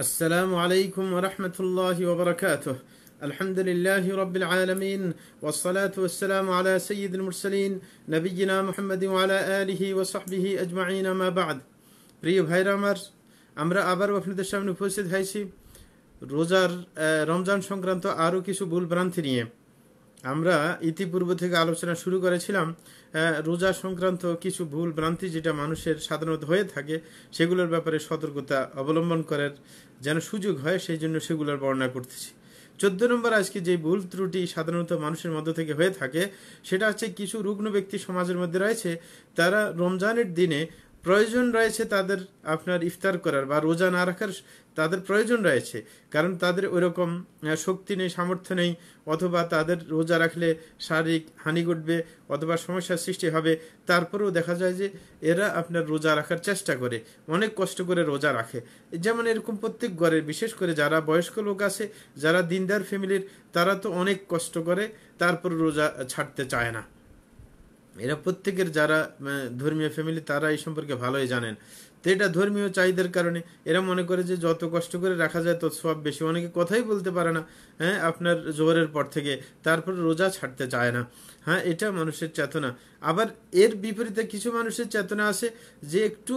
السلام عليكم ورحمة الله وبركاته الحمد لله رب العالمين والصلاة والسلام على سيد المرسلين نبينا محمد وعلى آله وصحبه أجمعين ما بعد بريو ভাইরা আমার أمرا أبر وفند الشام উপস্থিত هايسي روزار رمضان شنگران تو কিছু ভুল ভ্রান্তি আমরা ইতিপূর্ব থেকে আলোচনা শুরু করেছিলাম রোজা সংক্রান্ত কিছু ভুল ভ্রান্তি যেটা মানুষের সাধারণত হয়ে থাকে সেগুলোর ব্যাপারে সতর্কতা অবলম্বন করার যেন সুযোগ হয় সেই জন্য সেগুলোর বর্ণনা করতেছি চোদ্দ নম্বর আজকে যে ভুল ত্রুটি সাধারণত মানুষের মধ্য থেকে হয়ে থাকে সেটা হচ্ছে কিছু রুগ্ন ব্যক্তি সমাজের মধ্যে রয়েছে তারা রমজানের দিনে প্রয়োজন রয়েছে তাদের আপনার ইফতার করার বা রোজা না রাখার তাদের প্রয়োজন রয়েছে কারণ তাদের ওইরকম শক্তি নেই সামর্থ্য নেই অথবা তাদের রোজা রাখলে শারীরিক হানি ঘটবে অথবা সমস্যার সৃষ্টি হবে তারপরেও দেখা যায় যে এরা আপনার রোজা রাখার চেষ্টা করে অনেক কষ্ট করে রোজা রাখে যেমন এরকম প্রত্যেক ঘরে বিশেষ করে যারা বয়স্ক লোক আছে যারা দিনদার ফ্যামিলির তারা তো অনেক কষ্ট করে তারপর রোজা ছাড়তে চায় না এরা প্রত্যেকের যারা ধর্মীয় ফ্যামিলি তারা এই সম্পর্কে ভালোই জানেন তো এটা ধর্মীয় চাহিদার কারণে এরা মনে করে যে যত কষ্ট করে রাখা যায় তত সব বেশি অনেকে কথাই বলতে পারে না হ্যাঁ আপনার জোয়ারের পর থেকে তারপর রোজা ছাড়তে চায় না হ্যাঁ এটা মানুষের চেতনা আবার এর বিপরীতে কিছু মানুষের চেতনা আছে যে একটু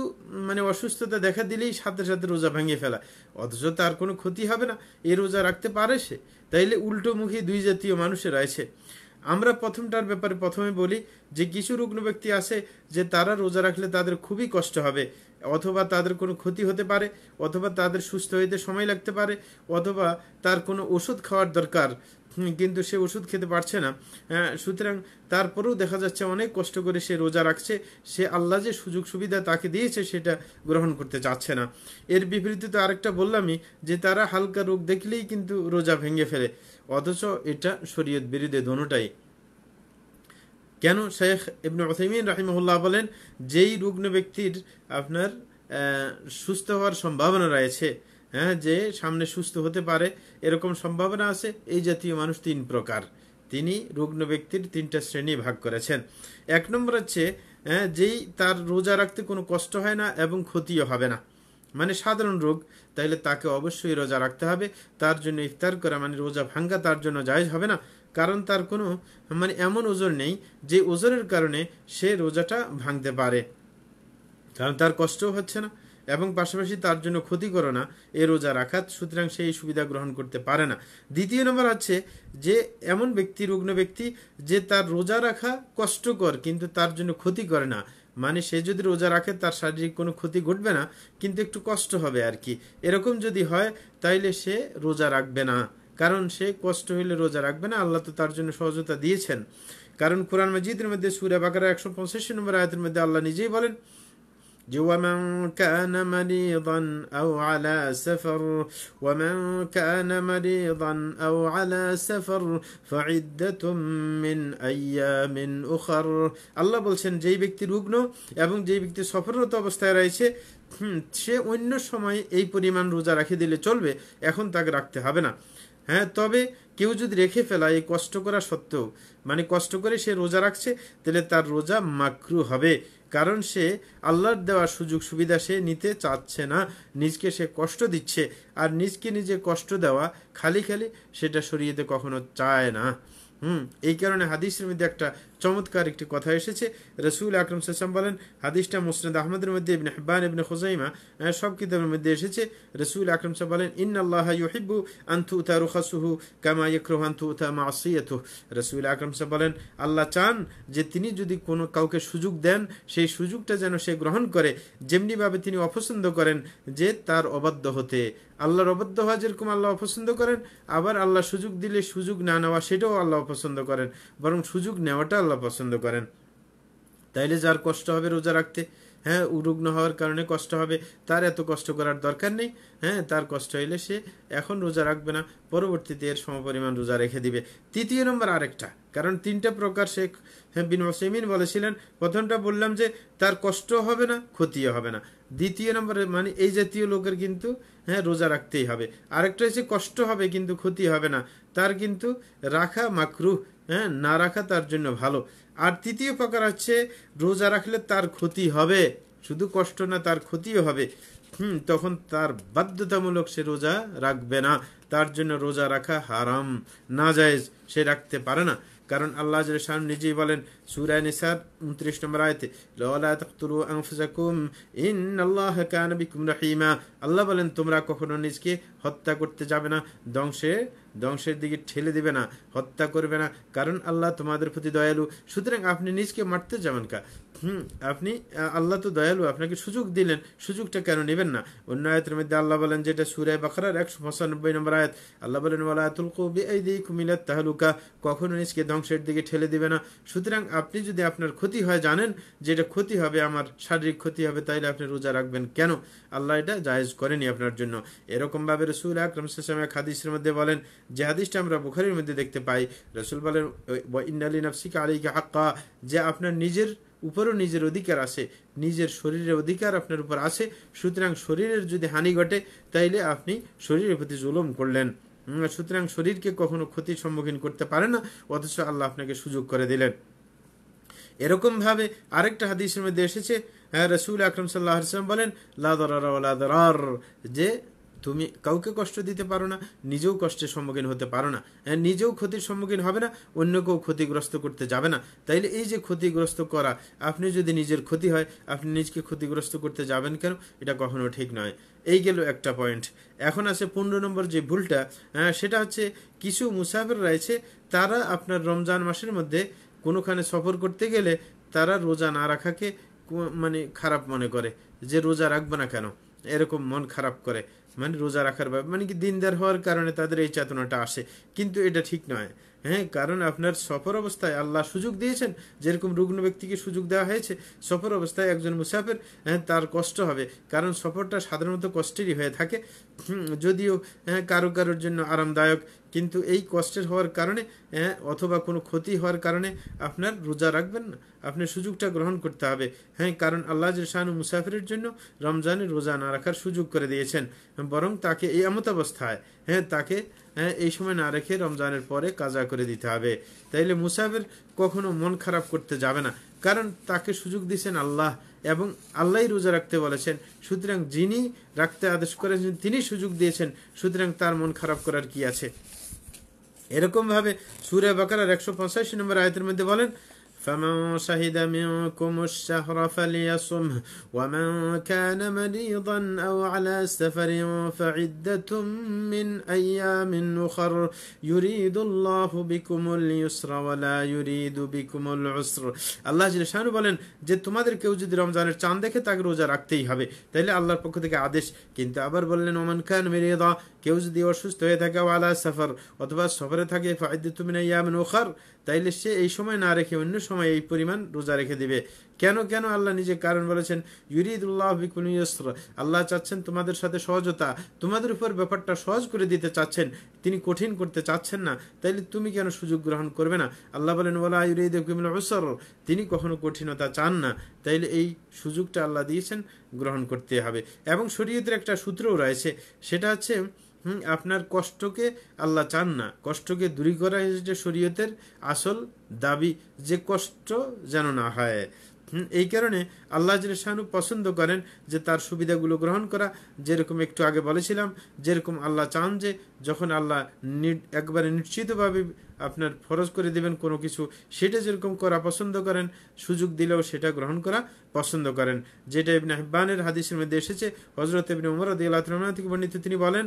মানে অসুস্থতা দেখা দিলেই সাথে সাথে রোজা ভেঙে ফেলা অথচ তার কোনো ক্ষতি হবে না এ রোজা রাখতে পারে সে তাইলে উল্টো মুখী দুই জাতীয় মানুষের আছে আমরা প্রথমটার ব্যাপারে প্রথমে বলি যে কিছু রুগ্ন ব্যক্তি আছে যে তারা রোজা রাখলে তাদের খুবই কষ্ট হবে অথবা তাদের কোনো ক্ষতি হতে পারে অথবা তাদের সুস্থ হইতে সময় লাগতে পারে অথবা তার কোনো ওষুধ খাওয়ার দরকার কিন্তু সে ওষুধ খেতে পারছে না হ্যাঁ, সুতরাং তারপরেও দেখা যাচ্ছে অনেক কষ্ট করে সে রোজা রাখছে সে আল্লাহ যে সুযোগ সুবিধা তাকে দিয়েছে সেটা গ্রহণ করতে চাচ্ছে না এর বিপরীতে তো আরেকটা বললামই যে তারা হালকা রোগ দেখলেই কিন্তু রোজা ভেঙে ফেলে অথচ এটা শরীয়ত বিরুদ্ধে দনুটাই কেন শেখ ইবনে ওসাইমিন রাহিমহুল্লাহ বলেন যেই রুগ্ন ব্যক্তির আপনার সুস্থ হওয়ার সম্ভাবনা রয়েছে হ্যাঁ যে সামনে সুস্থ হতে পারে এরকম সম্ভাবনা আছে এই জাতীয় মানুষ তিন প্রকার তিনি রুগ্ন ব্যক্তির তিনটা শ্রেণী ভাগ করেছেন এক নম্বর হচ্ছে হ্যাঁ, যেই তার রোজা রাখতে কোনো কষ্ট হয় না এবং ক্ষতিও হবে না মানে সাধারণ রোগ তাইলে তাকে অবশ্যই রোজা রাখতে হবে তার জন্য ইফতার করা মানে রোজা ভাঙ্গা তার জন্য জায়জ হবে না কারণ তার কোনো মানে এমন ওজোর নেই যে ওজোরের কারণে সে রোজাটা ভাঙতে পারে কারণ তার কষ্টও হচ্ছে না এবং পাশাপাশি তার জন্য ক্ষতি করো না এ রোজা রাখা সুতরাং সেই সুবিধা গ্রহণ করতে পারে না দ্বিতীয় নম্বর আছে যে এমন ব্যক্তি রুগ্ন ব্যক্তি যে তার রোজা রাখা কষ্টকর কিন্তু তার জন্য ক্ষতি করে না মানে সে যদি রোজা রাখে তার শারীরিক কোনো ক্ষতি ঘটবে না কিন্তু একটু কষ্ট হবে আর কি এরকম যদি হয় তাইলে সে রোজা রাখবে না কারণ সে কষ্ট হইলে রোজা রাখবে না আল্লাহ তো তার জন্য সহজতা দিয়েছেন কারণ কোরআন মজিদের মধ্যে সুরে বাকারা একশো পঁচাশি নম্বর আয়তের মধ্যে আল্লাহ নিজেই বলেন ومن كان مريضا أو على سفر ومن كان مريضا أو على سفر فعدة من أيام أخر আল্লাহ বলছেন যেই ব্যক্তি রুগ্ন এবং যেই ব্যক্তি সফররত অবস্থায় রয়েছে সে অন্য সময় এই পরিমাণ রোজা রাখে দিলে চলবে এখন তাকে রাখতে হবে না হ্যাঁ তবে কেউ যদি রেখে ফেলায় এই কষ্ট করা সত্ত্বেও মানে কষ্ট করে সে রোজা রাখছে তাহলে তার রোজা মাকরু হবে কারণ সে আল্লাহর দেওয়া সুযোগ সুবিধা সে নিতে চাচ্ছে না নিজকে সে কষ্ট দিচ্ছে আর নিজকে নিজে কষ্ট দেওয়া খালি খালি সেটা সরিয়েতে কখনো চায় না হুম এই কারণে হাদিসের মধ্যে একটা চমৎকার একটি কথা এসেছে রসুল আকরম সাসাম বলেন হাদিসটা মুসনাদ আহমদের মধ্যে ইবনে হব্বান ইবনে খুজাইমা সব কিতাবের মধ্যে এসেছে রসুল আকরম সাহ বলেন ইন আল্লাহ ইউহিব্বু আন্থু উথা রুখাসুহু কামা আন্থু উথা মা মাসিয়াতুহ রসুল আকরম সাহ বলেন আল্লাহ চান যে তিনি যদি কোনো কাউকে সুযোগ দেন সেই সুযোগটা যেন সে গ্রহণ করে যেমনিভাবে তিনি অপছন্দ করেন যে তার অবাধ্য হতে আল্লাহর অবাধ্য হওয়া যেরকম আল্লাহ অপছন্দ করেন আবার আল্লাহ সুযোগ দিলে সুযোগ না নেওয়া সেটাও আল্লাহ অপছন্দ করেন বরং সুযোগ নেওয়াটা আল্লাহ আল্লাহ পছন্দ করেন তাইলে যার কষ্ট হবে রোজা রাখতে হ্যাঁ উরুগ্ন হওয়ার কারণে কষ্ট হবে তার এত কষ্ট করার দরকার নেই হ্যাঁ তার কষ্ট হইলে সে এখন রোজা রাখবে না পরবর্তীতে এর সমপরিমাণ রোজা রেখে দিবে তৃতীয় নম্বর আরেকটা কারণ তিনটা প্রকার শেখ হ্যাঁ ওসেমিন বলেছিলেন প্রথমটা বললাম যে তার কষ্ট হবে না ক্ষতিও হবে না দ্বিতীয় নম্বরে মানে এই জাতীয় লোকের কিন্তু হ্যাঁ রোজা রাখতেই হবে আরেকটা হচ্ছে কষ্ট হবে কিন্তু ক্ষতি হবে না তার কিন্তু রাখা মাকরুহ হ্যাঁ না রাখা তার জন্য ভালো আর তৃতীয় প্রকার হচ্ছে রোজা রাখলে তার ক্ষতি হবে শুধু কষ্ট না তার ক্ষতিও হবে হুম তখন তার বাধ্যতামূলক সে রোজা রাখবে না তার জন্য রোজা রাখা হারাম না যায় সে রাখতে পারে না কারণ আল্লাহ শাহ নিজেই বলেন সুরায় নিসার উনত্রিশ নম্বর আয়তে আল্লাহ বলেন তোমরা কখনো নিজকে হত্যা করতে যাবে না ধ্বংসে ধ্বংসের দিকে ঠেলে দেবে না হত্যা করবে না কারণ আল্লাহ তোমাদের প্রতি দয়ালু সুতরাং আপনি নিজকে মারতে যাবেন কা হুম আপনি আল্লাহ তো দয়ালু আপনাকে সুযোগ দিলেন সুযোগটা কেন নেবেন না অন্য আয়তের মধ্যে আল্লাহ বলেন যেটা সুরায় বাখরার একশো পঁচানব্বই নম্বর আয়াত আল্লাহ বলেন ওয়ালাতুলকুমিলাত তাহলুকা কখনো নিজকে ধ্বংসের দিকে ঠেলে দিবে না সুতরাং আপনি যদি আপনার ক্ষতি হয় জানেন যেটা ক্ষতি হবে আমার শারীরিক ক্ষতি হবে তাইলে আপনি রোজা রাখবেন কেন আল্লাহ এটা জায়েজ করেনি আপনার জন্য এরকমভাবে রসুল আকরম সামেক খাদিসের মধ্যে বলেন যে হাদিসটা আমরা বুখারির মধ্যে দেখতে পাই রসুল বলেন ইন্নালি নফসিকা আলীকে হাক্কা যে আপনার নিজের উপরও নিজের অধিকার আছে নিজের শরীরের অধিকার আপনার উপর আছে সুতরাং শরীরের যদি হানি ঘটে তাইলে আপনি শরীরের প্রতি জুলুম করলেন সুতরাং শরীরকে কখনো ক্ষতির সম্মুখীন করতে পারে না অথচ আল্লাহ আপনাকে সুযোগ করে দিলেন এরকমভাবে আরেকটা হাদিসের মধ্যে এসেছে হ্যাঁ রসুল আকরম সাল্লাহ বলেন লাদার যে তুমি কাউকে কষ্ট দিতে পারো না নিজেও কষ্টের সম্মুখীন হতে পারো না হ্যাঁ, নিজেও ক্ষতির সম্মুখীন হবে না অন্য কেউ ক্ষতিগ্রস্ত করতে যাবে না তাইলে এই যে ক্ষতিগ্রস্ত করা আপনি যদি নিজের ক্ষতি হয় আপনি নিজকে ক্ষতিগ্রস্ত করতে যাবেন কেন এটা কখনো ঠিক নয় এই গেল একটা পয়েন্ট এখন আছে পনেরো নম্বর যে ভুলটা হ্যাঁ, সেটা হচ্ছে কিছু মুসাফির রয়েছে তারা আপনার রমজান মাসের মধ্যে কোনোখানে সফর করতে গেলে তারা রোজা না রাখাকে মানে খারাপ মনে করে যে রোজা রাখবে না কেন এরকম মন খারাপ করে মানে রোজা রাখার ব্যাপার মানে কি দিনদার হওয়ার কারণে তাদের এই চেতনাটা আসে কিন্তু এটা ঠিক নয় হ্যাঁ কারণ আপনার সফর অবস্থায় আল্লাহ সুযোগ দিয়েছেন যেরকম রুগ্ন ব্যক্তিকে সুযোগ দেওয়া হয়েছে সফর অবস্থায় একজন মুসাফের হ্যাঁ তার কষ্ট হবে কারণ সফরটা সাধারণত কষ্টেরই হয়ে থাকে যদিও হ্যাঁ কারো কারোর জন্য আরামদায়ক কিন্তু এই কষ্টের হওয়ার কারণে হ্যাঁ, অথবা কোনো ক্ষতি হওয়ার কারণে আপনার রোজা রাখবেন না আপনি সুযোগটা গ্রহণ করতে হবে হ্যাঁ কারণ আল্লাহ শাহানু মুসাফিরের জন্য রমজানে রোজা না রাখার সুযোগ করে দিয়েছেন বরং তাকে এই এমত অবস্থায় হ্যাঁ তাকে হ্যাঁ এই সময় না রেখে রমজানের পরে কাজা করে দিতে হবে তাইলে মুসাফির কখনো মন খারাপ করতে যাবে না কারণ তাকে সুযোগ দিয়েছেন আল্লাহ এবং আল্লাহ রোজা রাখতে বলেছেন সুতরাং যিনি রাখতে আদেশ করেছেন তিনি সুযোগ দিয়েছেন সুতরাং তার মন খারাপ করার কি আছে এরকমভাবে সুরে বাকার একশো পঁচাশি নম্বর আয়তের মধ্যে বলেন فمن شهد منكم الشهر فليصم ومن كان مريضا أو على سفر فعدة من أيام أخر يريد الله بكم اليسر ولا يريد بكم العسر الله جل شانه بولن جد تما در كي وجود رمضان چاند دكه تاك روزا راكتي هبه تلي الله پكو دكه عدش كنت أبر بولن ومن كان مريضا كي وجود دي وشوست ويتاك على سفر وطبع سفر تاك فعدة من أيام أخر তাইলে সে এই সময় না রেখে অন্য সময় এই পরিমাণ রোজা রেখে দিবে কেন কেন আল্লাহ নিজে কারণ বলেছেন ইউরিদুল্লাহ আল্লাহ চাচ্ছেন তোমাদের সাথে সহজতা তোমাদের উপর ব্যাপারটা সহজ করে দিতে চাচ্ছেন তিনি কঠিন করতে চাচ্ছেন না তাইলে তুমি কেন সুযোগ গ্রহণ করবে না আল্লাহ বলেন বলা ইউরিদ তিনি কখনো কঠিনতা চান না তাইলে এই সুযোগটা আল্লাহ দিয়েছেন গ্রহণ করতে হবে এবং শরীয়তের একটা সূত্রও রয়েছে সেটা হচ্ছে হুম আপনার কষ্টকে আল্লাহ চান না কষ্টকে করা হয়েছে শরীয়তের আসল দাবি যে কষ্ট যেন না হয় এই কারণে আল্লাহ শাহানু পছন্দ করেন যে তার সুবিধাগুলো গ্রহণ করা যেরকম একটু আগে বলেছিলাম যেরকম আল্লাহ চান যে যখন আল্লাহ একবারে নিশ্চিতভাবে আপনার ফরজ করে দেবেন কোনো কিছু সেটা যেরকম করা পছন্দ করেন সুযোগ দিলেও সেটা গ্রহণ করা পছন্দ করেন যেটা ইবিন হিব্বানের হাদিসের মধ্যে এসেছে হজরত ইবিন উমর আদি আল্লাহ থেকে বর্ণিত তিনি বলেন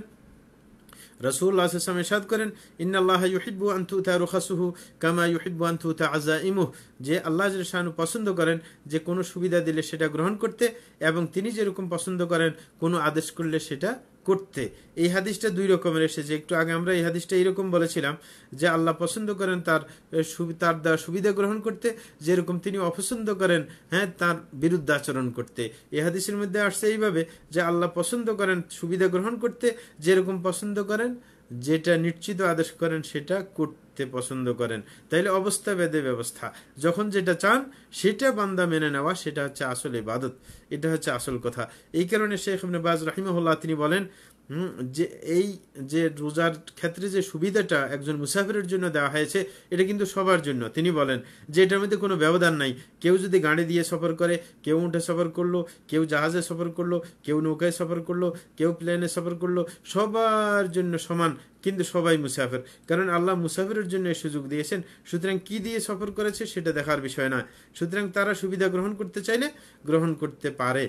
রসুল্লাহ আসলাম এসাদ করেন ইন্নআল্লাহ ইউহিব্বু আন্তুতা রুখাসুহু কামা ইউহিব্বু আন্তুতা আজা ইমুহ যে আল্লাহ শাহানু পছন্দ করেন যে কোনো সুবিধা দিলে সেটা গ্রহণ করতে এবং তিনি যেরকম পছন্দ করেন কোনো আদেশ করলে সেটা করতে এই হাদিসটা দুই রকমের এসেছে একটু আগে আমরা এই হাদিসটা এইরকম বলেছিলাম যে আল্লাহ পছন্দ করেন তার তার দ্বারা সুবিধা গ্রহণ করতে যেরকম তিনি অপছন্দ করেন হ্যাঁ তার বিরুদ্ধে আচরণ করতে এই হাদিসের মধ্যে আসছে এইভাবে যে আল্লাহ পছন্দ করেন সুবিধা গ্রহণ করতে যেরকম পছন্দ করেন যেটা নিশ্চিত আদেশ করেন সেটা করতে পছন্দ করেন তাইলে অবস্থা বেদে ব্যবস্থা যখন যেটা চান সেটা বান্দা মেনে নেওয়া সেটা হচ্ছে আসলে বাদত এটা হচ্ছে আসল কথা এই কারণে শেখ বাজ রাহিমহল্লা তিনি বলেন যে এই যে রোজার ক্ষেত্রে যে সুবিধাটা একজন মুসাফিরের জন্য দেওয়া হয়েছে এটা কিন্তু সবার জন্য তিনি বলেন যে এটার মধ্যে কোনো ব্যবধান নাই কেউ যদি গাড়ি দিয়ে সফর করে কেউ উঠে সফর করলো কেউ জাহাজে সফর করলো কেউ নৌকায় সফর করলো কেউ প্লেনে সফর করলো সবার জন্য সমান কিন্তু সবাই মুসাফির কারণ আল্লাহ মুসাফিরের জন্য সুযোগ দিয়েছেন সুতরাং কি দিয়ে সফর করেছে সেটা দেখার বিষয় নয় সুতরাং তারা সুবিধা গ্রহণ করতে চাইলে গ্রহণ করতে পারে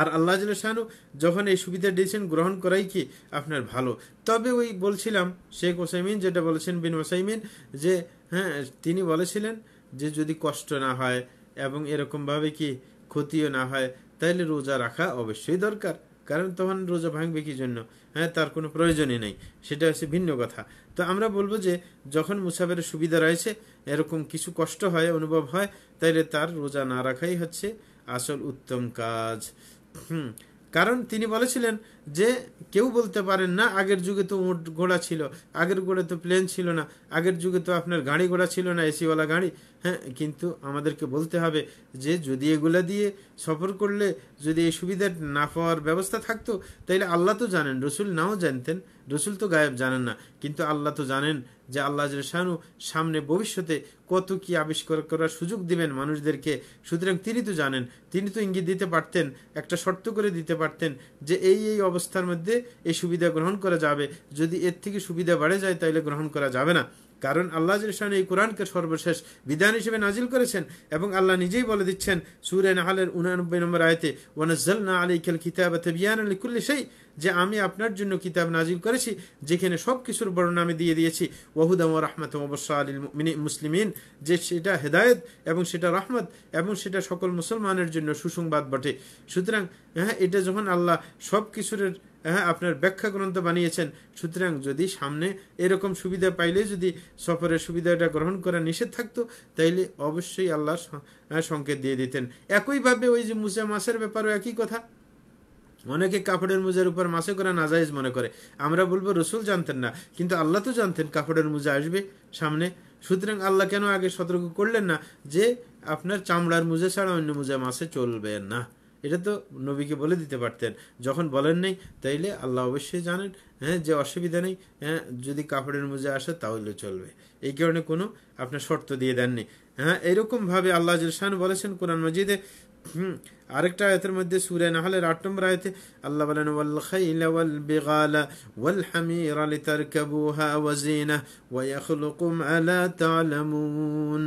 আর আল্লাহ জানু যখন এই সুবিধা ডিসিশন গ্রহণ করাই কি আপনার ভালো তবে ওই বলছিলাম শেখ ওসাইমিন যেটা বলেছেন বিন ওসাইমিন যে হ্যাঁ তিনি বলেছিলেন যে যদি কষ্ট না হয় এবং এরকমভাবে কি ক্ষতিও না হয় তাহলে রোজা রাখা অবশ্যই দরকার কারণ তখন রোজা ভাঙবে কি জন্য হ্যাঁ তার কোনো প্রয়োজনই নেই সেটা হচ্ছে ভিন্ন কথা তো আমরা বলবো যে যখন মুসাফের সুবিধা রয়েছে এরকম কিছু কষ্ট হয় অনুভব হয় তাইলে তার রোজা না রাখাই হচ্ছে আসল উত্তম কাজ হুম কারণ তিনি বলেছিলেন যে কেউ বলতে পারেন না আগের যুগে তো উঠ ঘোড়া ছিল আগের ঘোড়া তো প্লেন ছিল না আগের যুগে তো আপনার গাড়ি ঘোড়া ছিল না এসিওয়ালা গাড়ি হ্যাঁ কিন্তু আমাদেরকে বলতে হবে যে যদি এগুলা দিয়ে সফর করলে যদি এই সুবিধা না পাওয়ার ব্যবস্থা থাকতো তাইলে আল্লাহ তো জানেন রসুল নাও জানতেন রসুল তো গায়েব জানেন না কিন্তু আল্লাহ তো জানেন যে আল্লাহ শাহানু সামনে ভবিষ্যতে কত কি আবিষ্কার করার সুযোগ দিবেন মানুষদেরকে সুতরাং তিনি তো জানেন তিনি তো ইঙ্গিত দিতে পারতেন একটা শর্ত করে দিতে পারতেন যে এই এই অবস্থার মধ্যে এই সুবিধা গ্রহণ করা যাবে যদি এর থেকে সুবিধা বাড়ে যায় তাহলে গ্রহণ করা যাবে না কারণ আল্লাহ জিলশান এই কোরআনকে সর্বশেষ বিধান হিসেবে নাজিল করেছেন এবং আল্লাহ নিজেই বলে দিচ্ছেন সুরে নাহালের উনানব্বই নম্বর আয়তে ওয়ানজল না আলী খেল কিতাব তবিয়ান আলী কুল্লি সেই যে আমি আপনার জন্য কিতাব নাজিল করেছি যেখানে সব কিছুর বর্ণনা আমি দিয়ে দিয়েছি ওহুদাম রহমত অবশ্য আলী মুসলিমিন যে সেটা হেদায়ত এবং সেটা রহমত এবং সেটা সকল মুসলমানের জন্য সুসংবাদ বটে সুতরাং হ্যাঁ এটা যখন আল্লাহ সব কিছুর হ্যাঁ আপনার ব্যাখ্যা গ্রন্থ বানিয়েছেন সুতরাং যদি সামনে এরকম সুবিধা পাইলে যদি সফরের সুবিধাটা গ্রহণ করা নিষেধ থাকতো তাইলে অবশ্যই আল্লাহ হ্যাঁ, সংকেত দিয়ে দিতেন একইভাবে ওই যে মুসা মাসের ব্যাপারও একই কথা অনেকে কাপড়ের মোজার উপর মাসে করা নাজাইজ মনে করে আমরা বলবো রসুল জানতেন না কিন্তু আল্লাহ তো জানতেন কাপড়ের মোজা আসবে সামনে সুতরাং আল্লাহ কেন আগে সতর্ক করলেন না যে আপনার চামড়ার মোজা ছাড়া অন্য মোজা মাসে চলবে না এটা তো নবীকে বলে দিতে পারতেন যখন বলেন নাই তাইলে আল্লাহ অবশ্যই জানেন হ্যাঁ যে অসুবিধা নেই হ্যাঁ যদি কাপড়ের মুজে আসে তাহলে চলবে এই কারণে কোনো আপনার শর্ত দিয়ে দেননি হ্যাঁ এরকমভাবে আল্লাহ জুলসান বলেছেন কোরআন মজিদে হুম আরেকটা আয়তের মধ্যে সুরে নাহলের আট নম্বর আয়তে আল্লাহ বলেন ওয়াল খাইল ওয়াল বিগালা ওয়াল হামির লিতারকাবুহা ওয়াজিনা ওয়া আলা তালামুন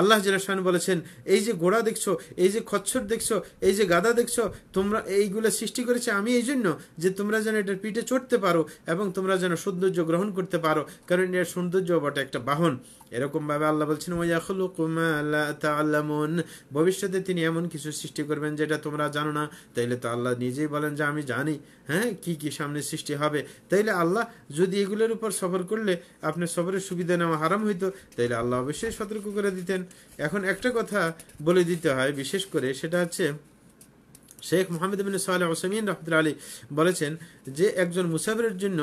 আল্লাহ জিলাসান বলেছেন এই যে ঘোড়া দেখছো এই যে খচ্ছর দেখছো এই যে গাদা দেখছো তোমরা এইগুলো সৃষ্টি করেছে আমি এই জন্য যে তোমরা যেন এটার পিঠে চড়তে পারো এবং তোমরা যেন সৌন্দর্য গ্রহণ করতে পারো কারণ এর সৌন্দর্য বটে একটা বাহন এরকমভাবে আল্লাহ বলছেন ওয়া আলা তালামুন ভবিষ্যতে তিনি এমন কিছু সৃষ্টি করবেন যেটা তোমরা জানো না তাইলে তো আল্লাহ নিজেই বলেন যে আমি জানি হ্যাঁ কি কি সামনে সৃষ্টি হবে তাইলে আল্লাহ যদি এগুলোর উপর সফর করলে আপনার সফরের সুবিধা নেওয়া হারাম হইতো তাইলে আল্লাহ অবশ্যই সতর্ক করে দিতেন এখন একটা কথা বলে দিতে হয় বিশেষ করে সেটা হচ্ছে শেখ মোহাম্মদ বিন সাল্লাহ ওসমিন রহমদুল আলী বলেছেন যে একজন মুসাফিরের জন্য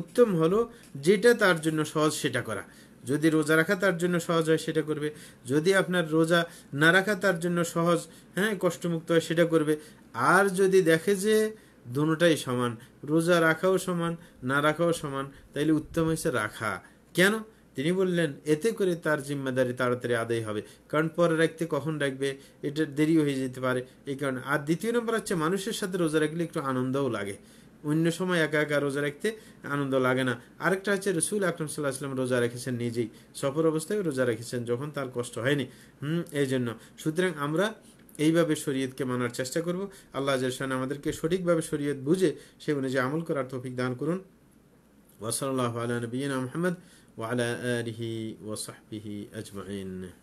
উত্তম হলো যেটা তার জন্য সহজ সেটা করা যদি রোজা রাখা তার জন্য সহজ হয় সেটা করবে যদি আপনার রোজা না রাখা তার জন্য সহজ হ্যাঁ কষ্টমুক্ত হয় সেটা করবে আর যদি দেখে যে দুটাই সমান রোজা রাখাও সমান না রাখাও সমান তাইলে উত্তম হয়েছে রাখা কেন তিনি বললেন এতে করে তার জিম্মাদারি তাড়াতাড়ি আদায় হবে কারণ পরে রাখতে কখন রাখবে এটা দেরি হয়ে যেতে পারে এই কারণে আর দ্বিতীয় নম্বর হচ্ছে মানুষের সাথে রোজা রাখলে একটু আনন্দও লাগে অন্য সময় একা একা রোজা রাখতে আনন্দ লাগে না আরেকটা হচ্ছে রসুল আকরম সাল্লাহ আসলাম রোজা রেখেছেন নিজেই সফর অবস্থায় রোজা রেখেছেন যখন তার কষ্ট হয়নি হুম এই জন্য সুতরাং আমরা এইভাবে শরীয়তকে মানার চেষ্টা করব আল্লাহ জলসান আমাদেরকে সঠিকভাবে শরীয়ত বুঝে সে অনুযায়ী আমল করার তফিক দান করুন ওসল আল্লাহ আলী আহমদ ওয়ালা আলহি ওসাহবিহি আজমাইন